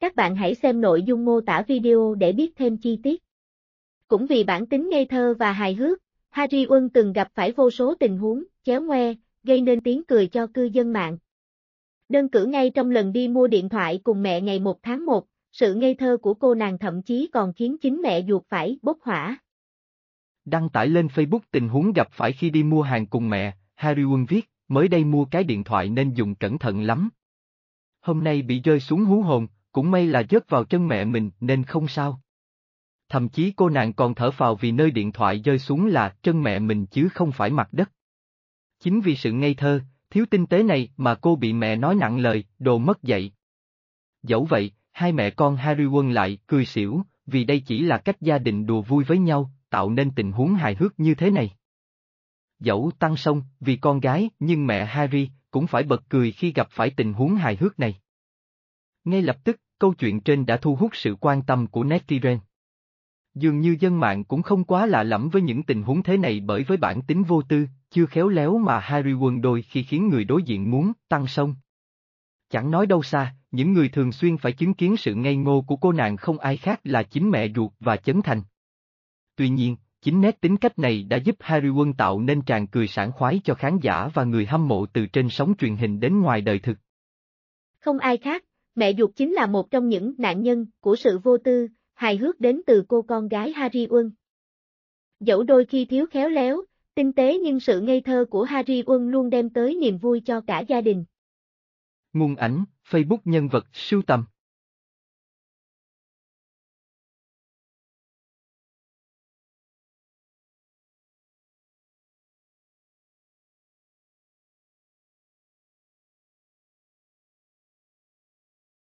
Các bạn hãy xem nội dung mô tả video để biết thêm chi tiết. Cũng vì bản tính ngây thơ và hài hước, Harry Won từng gặp phải vô số tình huống, chéo ngoe, gây nên tiếng cười cho cư dân mạng. Đơn cử ngay trong lần đi mua điện thoại cùng mẹ ngày 1 tháng 1, sự ngây thơ của cô nàng thậm chí còn khiến chính mẹ ruột phải bốc hỏa. Đăng tải lên Facebook tình huống gặp phải khi đi mua hàng cùng mẹ, Harry Won viết, mới đây mua cái điện thoại nên dùng cẩn thận lắm. Hôm nay bị rơi xuống hú hồn, cũng may là rớt vào chân mẹ mình nên không sao. Thậm chí cô nàng còn thở phào vì nơi điện thoại rơi xuống là chân mẹ mình chứ không phải mặt đất. Chính vì sự ngây thơ, thiếu tinh tế này mà cô bị mẹ nói nặng lời, đồ mất dạy. Dẫu vậy, hai mẹ con Harry quân lại cười xỉu, vì đây chỉ là cách gia đình đùa vui với nhau, tạo nên tình huống hài hước như thế này. Dẫu tăng sông vì con gái nhưng mẹ Harry cũng phải bật cười khi gặp phải tình huống hài hước này. Ngay lập tức, câu chuyện trên đã thu hút sự quan tâm của Netizen. Dường như dân mạng cũng không quá lạ lẫm với những tình huống thế này bởi với bản tính vô tư, chưa khéo léo mà Harry quân đôi khi khiến người đối diện muốn tăng sông. Chẳng nói đâu xa, những người thường xuyên phải chứng kiến sự ngây ngô của cô nàng không ai khác là chính mẹ ruột và chấn thành. Tuy nhiên, chính nét tính cách này đã giúp Harry Quân tạo nên tràn cười sảng khoái cho khán giả và người hâm mộ từ trên sóng truyền hình đến ngoài đời thực. Không ai khác, Mẹ ruột chính là một trong những nạn nhân của sự vô tư, hài hước đến từ cô con gái Harry Won. Dẫu đôi khi thiếu khéo léo, tinh tế nhưng sự ngây thơ của Harry Won luôn đem tới niềm vui cho cả gia đình. Nguồn ảnh, Facebook nhân vật sưu tầm.